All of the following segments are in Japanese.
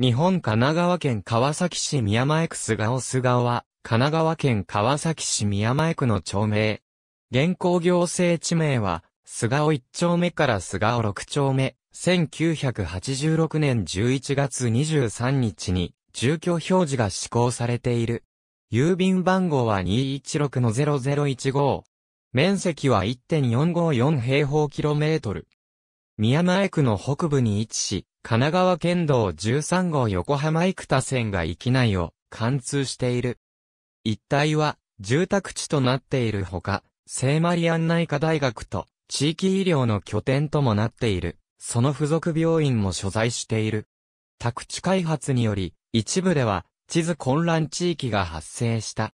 日本神奈川県川崎市宮前区菅尾菅尾は、神奈川県川崎市宮前区の町名。現行行政地名は、菅尾1丁目から菅尾6丁目、1986年11月23日に、住居表示が施行されている。郵便番号は216-0015。面積は1.454平方キロメートル。宮前区の北部に位置し、神奈川県道13号横浜生田線が域内を貫通している。一帯は住宅地となっているほか、聖マリアン内科大学と地域医療の拠点ともなっている、その付属病院も所在している。宅地開発により、一部では地図混乱地域が発生した。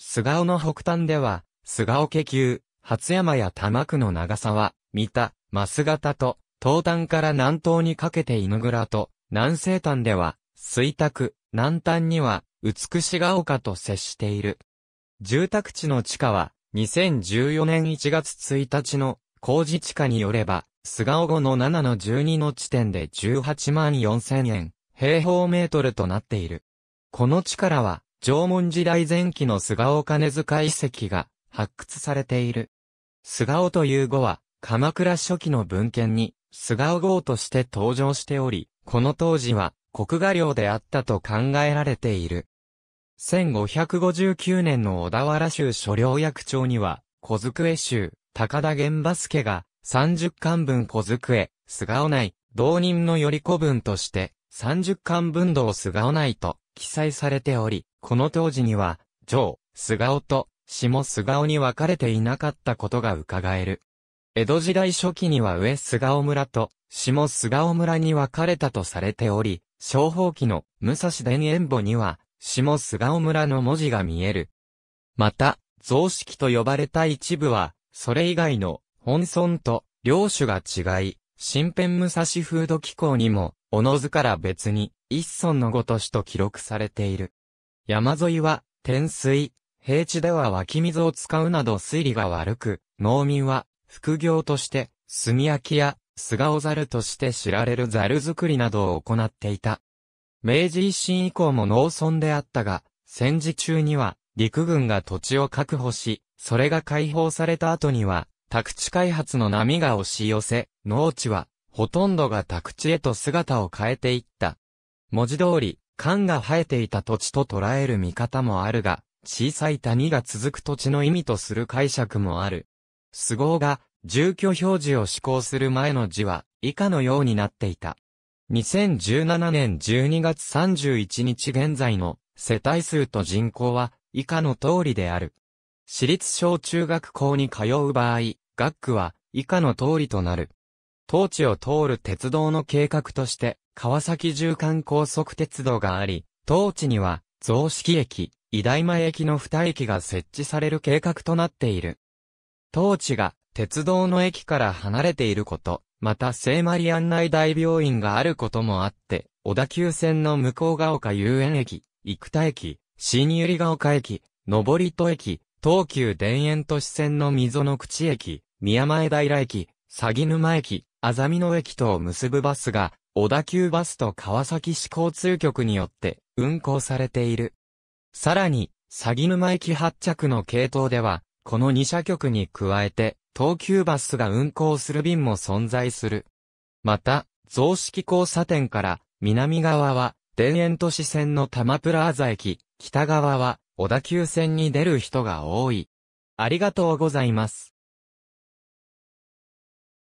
菅尾の北端では、菅尾家級、初山や玉区の長沢、三田、増型と、東端から南東にかけて犬蔵と、南西端では、水卓、南端には、美しが丘と接している。住宅地の地下は、2014年1月1日の工事地価によれば、菅尾後の7の12の地点で18万4000円、平方メートルとなっている。この地からは、縄文時代前期の菅尾金塚遺跡が発掘されている。菅尾という語は、鎌倉初期の文献に、菅尾号として登場しており、この当時は、国画領であったと考えられている。1559年の小田原州所領役長には、小机州、高田玄馬助が、30巻分小机、菅尾内、同人のより古文として、30巻分道菅尾内と記載されており、この当時には、上、菅尾と、下菅尾に分かれていなかったことが伺える。江戸時代初期には上菅尾村と下菅尾村に分かれたとされており、小法記の武蔵田縁墓には下菅尾村の文字が見える。また、増式と呼ばれた一部は、それ以外の本村と領主が違い、新編武蔵風土機構にも、おのずから別に、一村のごとしと記録されている。山沿いは、天水、平地では湧き水を使うなど水利が悪く、農民は副業として、炭焼きや、菅尾猿として知られる猿作りなどを行っていた。明治維新以降も農村であったが、戦時中には、陸軍が土地を確保し、それが解放された後には、宅地開発の波が押し寄せ、農地は、ほとんどが宅地へと姿を変えていった。文字通り、缶が生えていた土地と捉える見方もあるが、小さい谷が続く土地の意味とする解釈もある。都合が住居表示を施行する前の字は以下のようになっていた。2017年12月31日現在の世帯数と人口は以下の通りである。私立小中学校に通う場合、学区は以下の通りとなる。当地を通る鉄道の計画として、川崎縦貫高速鉄道があり、当地には、増式駅、伊大前駅の2駅が設置される計画となっている。当地が鉄道の駅から離れていること、また聖マリアン内大病院があることもあって、小田急線の向こうが丘遊園駅、生田駅、新百合ヶ丘駅、上戸駅、東急田園都市線の溝の口駅、宮前平駅、鷺沼駅、あざみ野駅とを結ぶバスが、小田急バスと川崎市交通局によって運行されている。さらに、鷺沼駅発着の系統では、この2社局に加えて、東急バスが運行する便も存在する。また、増式交差点から、南側は、田園都市線の多摩プラーザ駅、北側は、小田急線に出る人が多い。ありがとうございます。